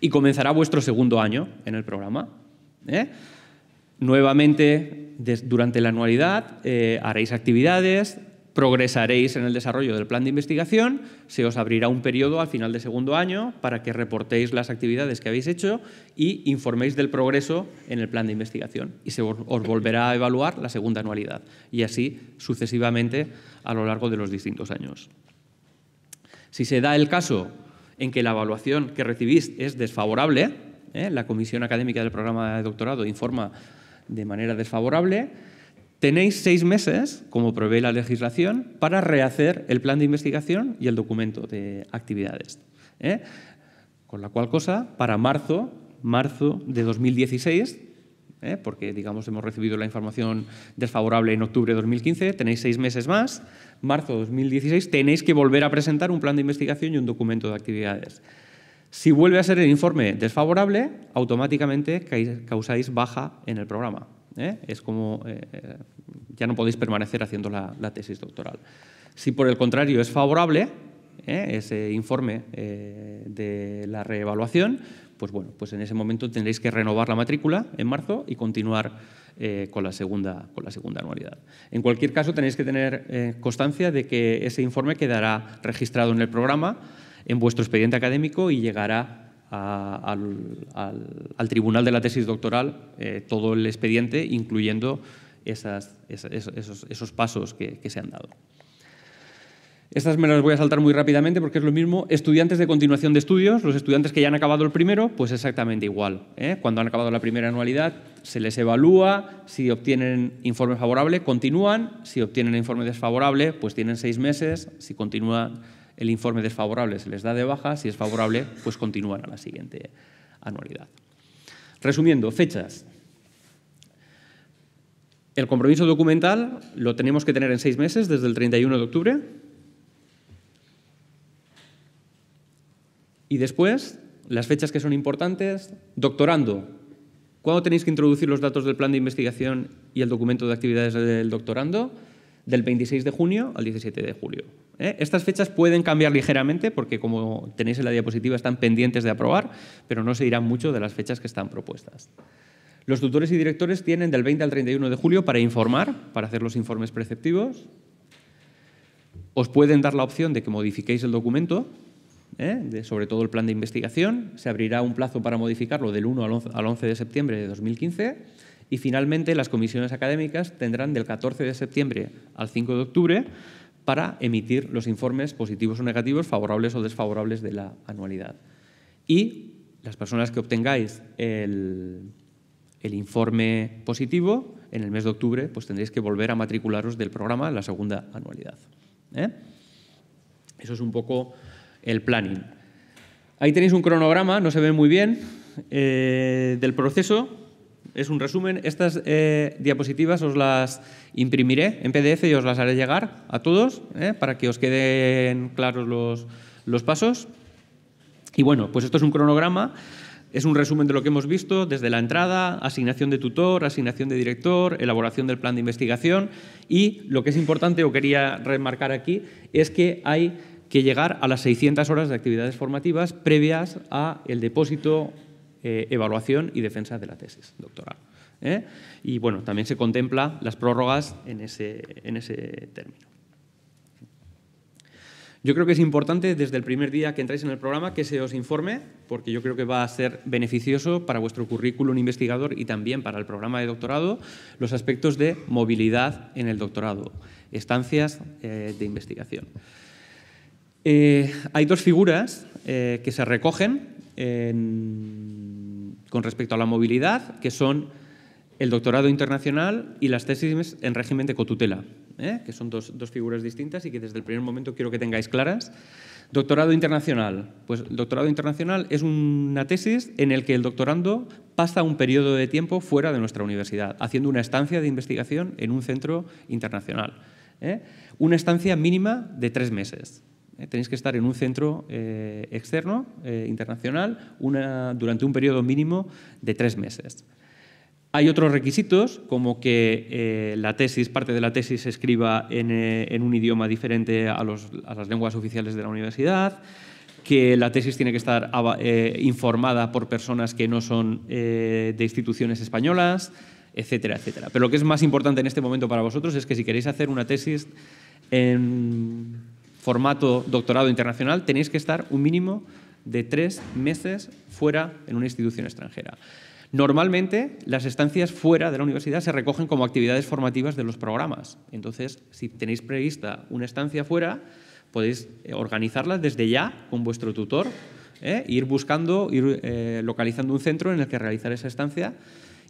y comenzará vuestro segundo año en el programa. ¿eh? Nuevamente, durante la anualidad eh, haréis actividades, progresaréis en el desarrollo del plan de investigación, se os abrirá un periodo al final del segundo año para que reportéis las actividades que habéis hecho y informéis del progreso en el plan de investigación. Y se os volverá a evaluar la segunda anualidad y así sucesivamente a lo largo de los distintos años. Si se da el caso en que la evaluación que recibís es desfavorable, ¿eh? la comisión académica del programa de doctorado informa de manera desfavorable, Tenéis seis meses, como prevé la legislación, para rehacer el plan de investigación y el documento de actividades. ¿eh? Con la cual cosa, para marzo, marzo de 2016, ¿eh? porque digamos hemos recibido la información desfavorable en octubre de 2015, tenéis seis meses más, marzo de 2016 tenéis que volver a presentar un plan de investigación y un documento de actividades. Si vuelve a ser el informe desfavorable, automáticamente causáis baja en el programa. ¿eh? Es como ya no podéis permanecer haciendo la, tesis doctoral. Si por el contrario es favorable ¿eh? ese informe eh, de la reevaluación, pues bueno, pues en ese momento tendréis que renovar la matrícula en marzo y continuar eh, con, la segunda, con la segunda anualidad. En cualquier caso, tenéis que tener constancia de que ese informe quedará registrado en el programa, en vuestro expediente académico y llegará al, tribunal de la tesis doctoral todo el expediente, incluyendo esos, pasos que, se han dado. Estas me las voy a saltar muy rápidamente porque es lo mismo. Estudiantes de continuación de estudios, los estudiantes que ya han acabado el primero, pues exactamente igual. ¿eh? Cuando han acabado la primera anualidad, se les evalúa, si obtienen informe favorable, continúan, si obtienen informe desfavorable, pues tienen seis meses, si continúa el informe desfavorable se les da de baja, si es favorable, pues continúan a la siguiente anualidad. Resumiendo, fechas. El compromiso documental lo tenemos que tener en seis meses, desde el 31 de octubre. Y después, las fechas que son importantes. Doctorando. ¿Cuándo tenéis que introducir los datos del plan de investigación y el documento de actividades del doctorando? Del 26 de junio al 17 de julio. ¿eh? Estas fechas pueden cambiar ligeramente porque, como tenéis en la diapositiva, están pendientes de aprobar, pero no se dirán mucho de las fechas que están propuestas. Los tutores y directores tienen del 20 al 31 de julio para informar, para hacer los informes preceptivos. Os pueden dar la opción de que modifiquéis el documento, ¿eh? sobre todo el plan de investigación. Se abrirá un plazo para modificarlo del 1 al 11 de septiembre de 2015. Y finalmente, las comisiones académicas tendrán del 14 de septiembre al 5 de octubre para emitir los informes positivos o negativos, favorables o desfavorables de la anualidad. Y las personas que obtengáis el, el informe positivo, en el mes de octubre pues tendréis que volver a matricularos del programa en la segunda anualidad. ¿eh? Eso es un poco el planning. Ahí tenéis un cronograma, no se ve muy bien, eh, del proceso. Es un resumen. Estas eh, diapositivas os las imprimiré en PDF y os las haré llegar a todos para que os queden claros los, los pasos. Y bueno, pues esto es un cronograma es un resumen de lo que hemos visto desde la entrada, asignación de tutor, asignación de director, elaboración del plan de investigación y lo que es importante o quería remarcar aquí es que hay que llegar a las 600 horas de actividades formativas previas a el depósito, eh, evaluación y defensa de la tesis doctoral. ¿eh? Y bueno, también se contempla las prórrogas en ese, en ese término. Yo creo que es importante desde el primer día que entráis en el programa que se os informe, porque yo creo que va a ser beneficioso para vuestro currículum investigador y también para el programa de doctorado los aspectos de movilidad en el doctorado, estancias eh, de investigación. Eh, hay dos figuras eh, que se recogen con respecto a la movilidad, que son el doctorado internacional y las tesis en régimen de cotutela. ¿eh? que son dos, figuras distintas y que desde el primer momento quiero que tengáis claras. Doctorado internacional. Pues doctorado internacional es una tesis en el que el doctorando pasa un periodo de tiempo fuera de nuestra universidad, haciendo una estancia de investigación en un centro internacional. ¿eh? Una estancia mínima de tres meses. ¿eh? Tenéis que estar en un centro externo, internacional, durante un periodo mínimo de tres meses. Hay otros requisitos, como que eh, la tesis, parte de la tesis se escriba en, eh, un idioma diferente a, las lenguas oficiales de la universidad, que la tesis tiene que estar eh, informada por personas que no son de instituciones españolas, etcétera, etcétera. Pero lo que es más importante en este momento para vosotros es que si queréis hacer una tesis en formato doctorado internacional, tenéis que estar un mínimo de tres meses fuera en una institución extranjera. Normalmente las estancias fuera de la universidad se recogen como actividades formativas de los programas. Entonces, si tenéis prevista una estancia fuera, podéis eh, organizarla desde ya con vuestro tutor, eh, ir buscando, ir eh, localizando un centro en el que realizar esa estancia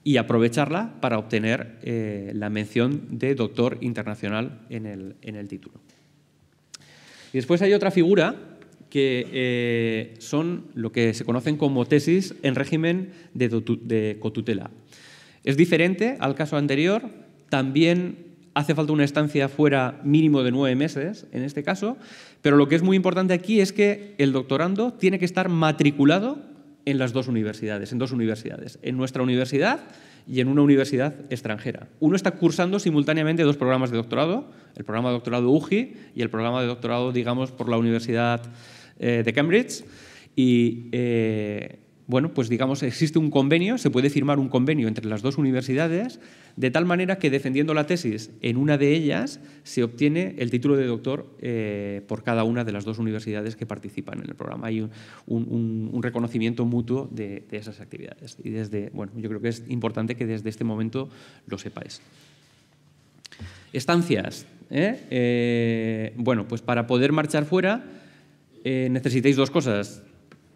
y aprovecharla para obtener la mención de doctor internacional en el, en el título. Y después hay otra figura que eh, son lo que se conocen como tesis en régimen de, de cotutela. Es diferente al caso anterior, también hace falta una estancia fuera mínimo de nueve meses, en este caso, pero lo que es muy importante aquí es que el doctorando tiene que estar matriculado en las dos universidades, en dos universidades, en nuestra universidad y en una universidad extranjera. Uno está cursando simultáneamente dos programas de doctorado, el programa de doctorado UGI y el programa de doctorado, digamos, por la Universidad eh, de Cambridge. Y eh, bueno, pues digamos, existe un convenio, se puede firmar un convenio entre las dos universidades, de tal manera que defendiendo la tesis en una de ellas se obtiene el título de doctor eh, por cada una de las dos universidades que participan en el programa. Hay un, reconocimiento mutuo de, esas actividades. Y desde, bueno, yo creo que es importante que desde este momento lo sepáis. Estancias. bueno, pues para poder marchar fuera eh, necesitáis dos cosas.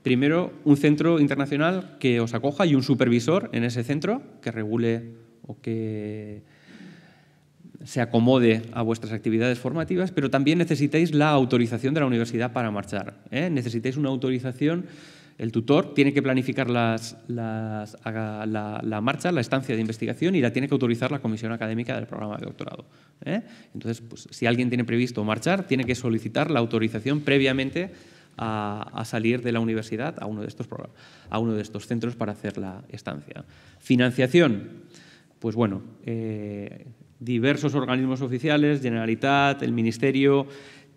Primero, un centro internacional que os acoja y un supervisor en ese centro que regule o que se acomode a vuestras actividades formativas, pero también necesitáis la autorización de la universidad para marchar. ¿eh? Necesitáis una autorización el tutor tiene que planificar la, marcha, la estancia de investigación y la tiene que autorizar la comisión académica del programa de doctorado. ¿eh? Entonces, pues, si alguien tiene previsto marchar, tiene que solicitar la autorización previamente a, salir de la universidad a uno de estos programas, a uno de estos centros para hacer la estancia. Financiación, pues bueno, eh, diversos organismos oficiales, Generalitat, el Ministerio,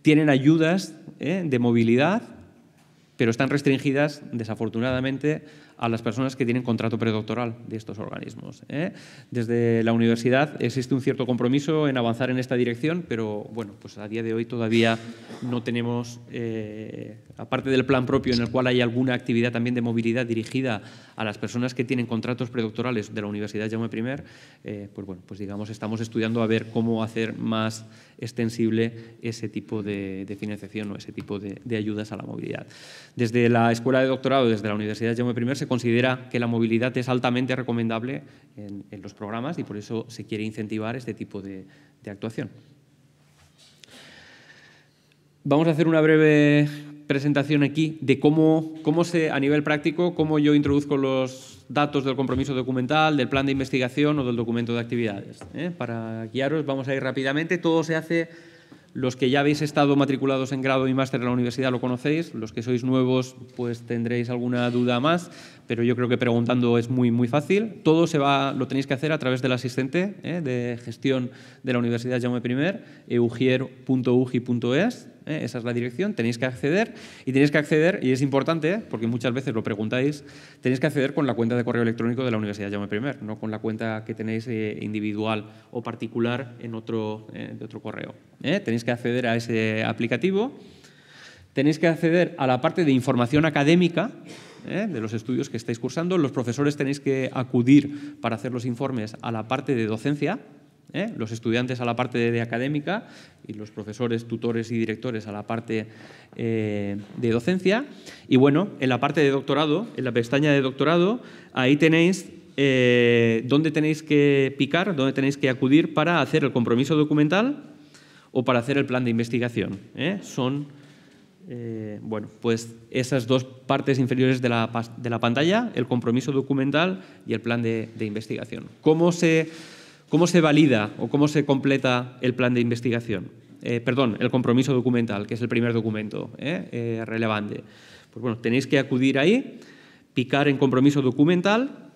tienen ayudas ¿eh? de movilidad pero están restringidas, desafortunadamente, a las personas que tienen contrato predoctoral de estos organismos. ¿eh? Desde la universidad existe un cierto compromiso en avanzar en esta dirección, pero bueno, pues a día de hoy todavía no tenemos, eh, aparte del plan propio en el cual hay alguna actividad también de movilidad dirigida a las personas que tienen contratos predoctorales de la Universidad Jaume I, eh, pues bueno, pues digamos, estamos estudiando a ver cómo hacer más extensible ese tipo de, financiación o ese tipo de ayudas a la movilidad. Desde la escuela de doctorado, desde la Universidad Jaume I, se considera que la movilidad es altamente recomendable en, los programas y por eso se quiere incentivar este tipo de, actuación. Vamos a hacer una breve presentación aquí de cómo, cómo se, a nivel práctico, cómo yo introduzco los datos del compromiso documental, del plan de investigación o del documento de actividades. ¿eh? Para guiaros vamos a ir rápidamente. Todo se hace los que ya habéis estado matriculados en grado y máster en la universidad lo conocéis, los que sois nuevos pues tendréis alguna duda más, pero yo creo que preguntando es muy, muy fácil. Todo se va, lo tenéis que hacer a través del asistente eh, de gestión de la Universidad Jaume I, eugier.ugi.es, ¿eh? Esa es la dirección, tenéis que acceder y tenéis que acceder, y es importante, ¿eh? porque muchas veces lo preguntáis, tenéis que acceder con la cuenta de correo electrónico de la Universidad Jaume I, no con la cuenta que tenéis eh, individual o particular en otro, de otro correo. Tenéis que acceder a ese aplicativo, tenéis que acceder a la parte de información académica, de los estudios que estáis cursando. Los profesores tenéis que acudir para hacer los informes a la parte de docencia, ¿eh? los estudiantes a la parte de, académica y los profesores, tutores y directores a la parte eh, de docencia. Y bueno, en la parte de doctorado, en la pestaña de doctorado, ahí tenéis eh, dónde tenéis que picar, dónde tenéis que acudir para hacer el compromiso documental o para hacer el plan de investigación. Son... bueno, pues esas dos partes inferiores de la, pantalla, el compromiso documental y el plan de, de investigación. ¿Cómo se ¿Cómo se valida o cómo se completa el plan de investigación? Eh, perdón, el compromiso documental, que es el primer documento eh, eh, relevante. Pues bueno, tenéis que acudir ahí, picar en compromiso documental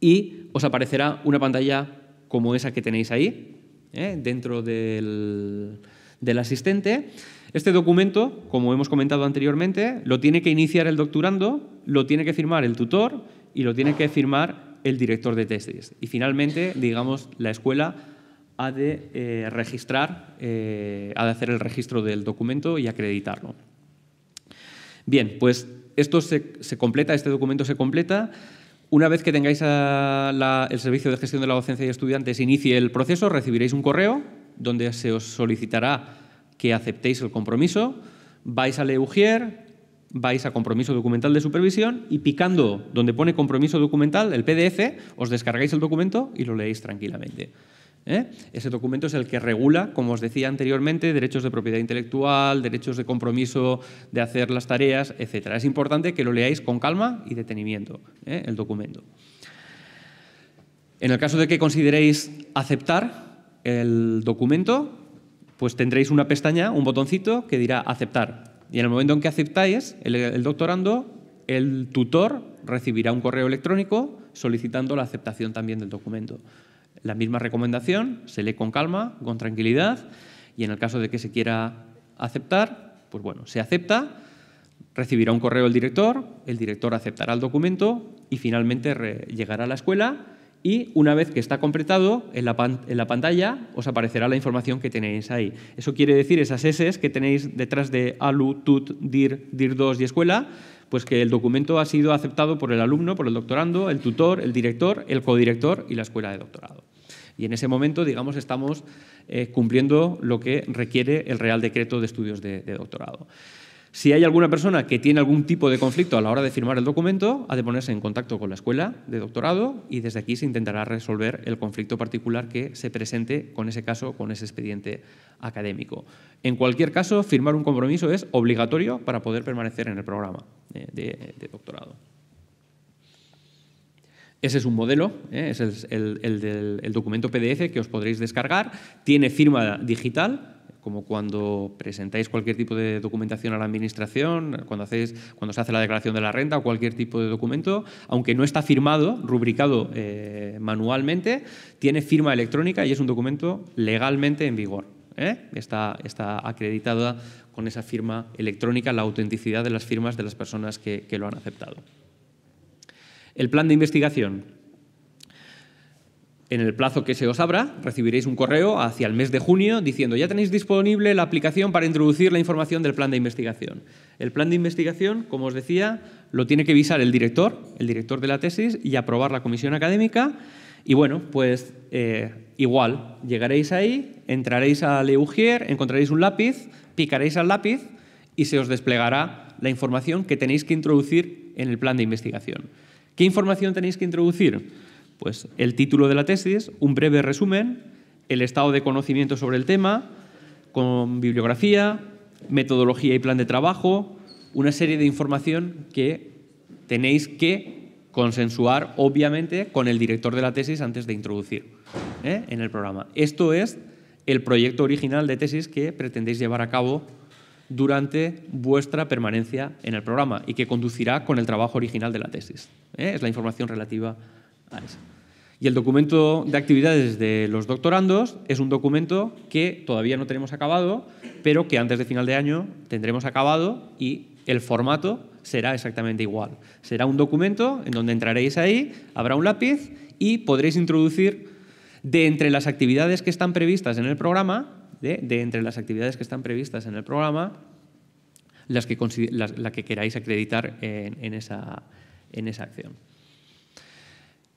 y os aparecerá una pantalla como esa que tenéis ahí, dentro del, del asistente. Este documento, como hemos comentado anteriormente, lo tiene que iniciar el doctorando, lo tiene que firmar el tutor y lo tiene que firmar el director de tesis. Y finalmente, digamos, la escuela ha de eh, registrar, eh, ha de hacer el registro del documento y acreditarlo. Bien, pues esto se, completa, este documento se completa. Una vez que tengáis el servicio de gestión de la docencia y estudiantes inicie el proceso, recibiréis un correo donde se os solicitará que aceptéis el compromiso. Vais a Leugier, vais a compromiso documental de supervisión y picando donde pone compromiso documental, el PDF, os descargáis el documento y lo leéis tranquilamente. ¿eh? Ese documento es el que regula, como os decía anteriormente, derechos de propiedad intelectual, derechos de compromiso de hacer las tareas, etc. Es importante que lo leáis con calma y detenimiento, ¿eh? el documento. En el caso de que consideréis aceptar el documento, pues tendréis una pestaña, un botoncito que dirá aceptar. Y en el momento en que aceptáis, el, doctorando, el tutor recibirá un correo electrónico solicitando la aceptación también del documento. La misma recomendación se lee con calma, con tranquilidad, y en el caso de que se quiera aceptar, pues bueno, se acepta, recibirá un correo el director, el director aceptará el documento y finalmente llegará a la escuela y una vez que está completado, en la, pantalla os aparecerá la información que tenéis ahí. Eso quiere decir esas S que tenéis detrás de ALU, TUT, DIR, DIR2 y escuela, pues que el documento ha sido aceptado por el alumno, por el doctorando, el tutor, el director, el codirector y la escuela de doctorado. Y en ese momento, digamos, estamos eh, cumpliendo lo que requiere el Real Decreto de Estudios de Doctorado. Si hay alguna persona que tiene algún tipo de conflicto a la hora de firmar el documento, ha de ponerse en contacto con la escuela de doctorado y desde aquí se intentará resolver el conflicto particular que se presente con ese caso, con ese expediente académico. En cualquier caso, firmar un compromiso es obligatorio para poder permanecer en el programa de, doctorado. Ese es un modelo, ¿eh? es el, el, documento PDF que os podréis descargar. Tiene firma digital, como cuando presentáis cualquier tipo de documentación a la Administración, cuando, hacéis, cuando se hace la declaración de la renta o cualquier tipo de documento, aunque no está firmado, rubricado eh, manualmente, tiene firma electrónica y es un documento legalmente en vigor. ¿eh? Está, está acreditada con esa firma electrónica la autenticidad de las firmas de las personas que, que lo han aceptado. El plan de investigación. En el plazo que se os abra, recibiréis un correo hacia el mes de junio diciendo ya tenéis disponible la aplicación para introducir la información del plan de investigación. El plan de investigación, como os decía, lo tiene que visar el director, el director de la tesis, y aprobar la comisión académica. Y bueno, pues eh, igual, llegaréis ahí, entraréis a Leugier, encontraréis un lápiz, picaréis al lápiz y se os desplegará la información que tenéis que introducir en el plan de investigación. ¿Qué información tenéis que introducir? Pues el título de la tesis, un breve resumen, el estado de conocimiento sobre el tema, con bibliografía, metodología y plan de trabajo, una serie de información que tenéis que consensuar, obviamente, con el director de la tesis antes de introducir ¿eh? en el programa. Esto es el proyecto original de tesis que pretendéis llevar a cabo durante vuestra permanencia en el programa y que conducirá con el trabajo original de la tesis. ¿eh? Es la información relativa a y el documento de actividades de los doctorandos es un documento que todavía no tenemos acabado, pero que antes de final de año tendremos acabado y el formato será exactamente igual. Será un documento en donde entraréis ahí, habrá un lápiz y podréis introducir de entre las actividades que están previstas en el programa, de, entre las actividades que están previstas en el programa, las que, la que queráis acreditar en esa acción.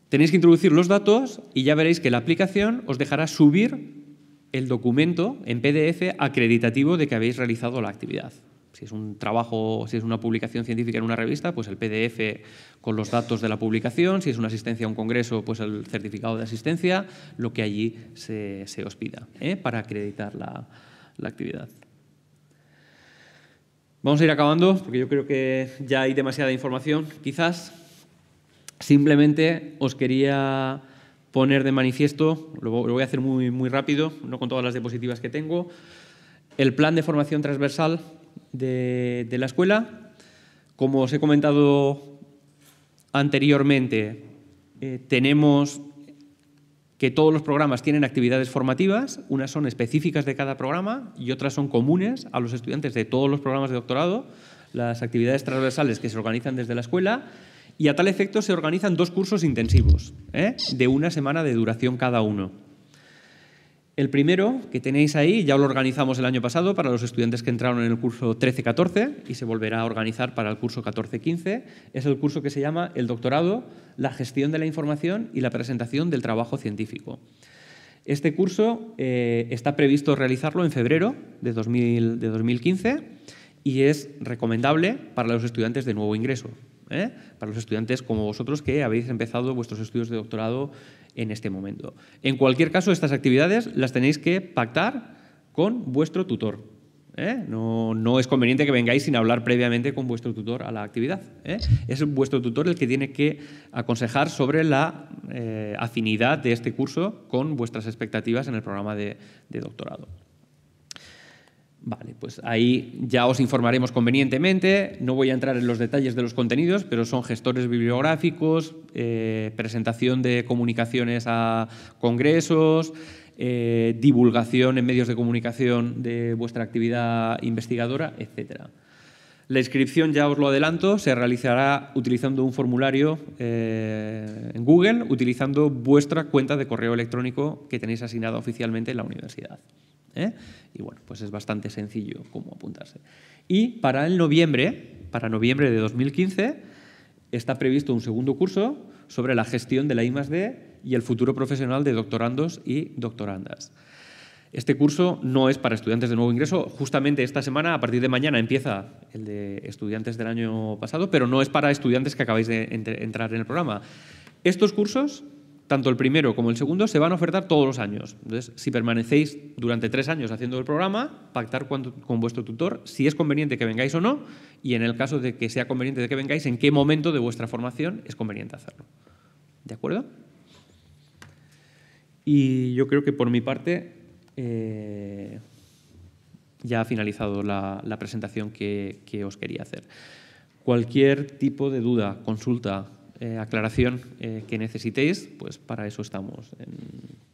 Tenéis que introducir los datos y ya veréis que la aplicación os dejará subir el documento en PDF acreditativo de que habéis realizado la actividad. Si es un trabajo, si es una publicación científica en una revista, pues el PDF con los datos de la publicación, si es una asistencia a un congreso, pues el certificado de asistencia, lo que allí se, os pida ¿eh? para acreditar la actividad. Vamos a ir acabando, porque yo creo que ya hay demasiada información, quizás. Simplemente os quería poner de manifiesto, lo voy a hacer muy, muy rápido, no con todas las diapositivas que tengo, el plan de formación transversal de, la escuela. Como os he comentado anteriormente, eh, tenemos que todos los programas tienen actividades formativas, unas son específicas de cada programa y otras son comunes a los estudiantes de todos los programas de doctorado, las actividades transversales que se organizan desde la escuela y a tal efecto se organizan dos cursos intensivos, ¿eh? de una semana de duración cada uno. El primero que tenéis ahí ya lo organizamos el año pasado para los estudiantes que entraron en el curso 13-14 y se volverá a organizar para el curso 14-15. Es el curso que se llama El doctorado, la gestión de la información y la presentación del trabajo científico. Este curso eh, está previsto realizarlo en febrero de, 2000, de 2015 y es recomendable para los estudiantes de nuevo ingreso, ¿eh? para los estudiantes como vosotros que habéis empezado vuestros estudios de doctorado en este momento. En cualquier caso, estas actividades las tenéis que pactar con vuestro tutor. ¿eh? No, es conveniente que vengáis sin hablar previamente con vuestro tutor a la actividad. ¿eh? Es vuestro tutor el que tiene que aconsejar sobre la afinidad de este curso con vuestras expectativas en el programa de doctorado. Vale, pues ahí ya os informaremos convenientemente. No voy a entrar en los detalles de los contenidos, pero son gestores bibliográficos, eh, presentación de comunicaciones a congresos, eh, divulgación en medios de comunicación de vuestra actividad investigadora, etcétera. La inscripción, ya os lo adelanto, se realizará utilizando un formulario eh, en Google, utilizando vuestra cuenta de correo electrónico que tenéis asignada oficialmente en la universidad. ¿eh? Y bueno, pues es bastante sencillo como apuntarse. Y para el noviembre, para noviembre de 2015, está previsto un segundo curso sobre la gestión de la I+.D. y el futuro profesional de doctorandos y doctorandas. Este curso no es para estudiantes de nuevo ingreso. Justamente esta semana, a partir de mañana, empieza el de estudiantes del año pasado, pero no es para estudiantes que acabáis de entrar en el programa. Estos cursos, tanto el primero como el segundo, se van a ofertar todos los años. Entonces, si permanecéis durante tres años haciendo el programa, pactar con, vuestro tutor si es conveniente que vengáis o no, y en el caso de que sea conveniente que vengáis, en qué momento de vuestra formación es conveniente hacerlo. ¿De acuerdo? Y yo creo que por mi parte eh, ya ha finalizado la, presentación que, os quería hacer. Cualquier tipo de duda, consulta, eh, aclaración eh, que necesitéis, pues para eso estamos. En,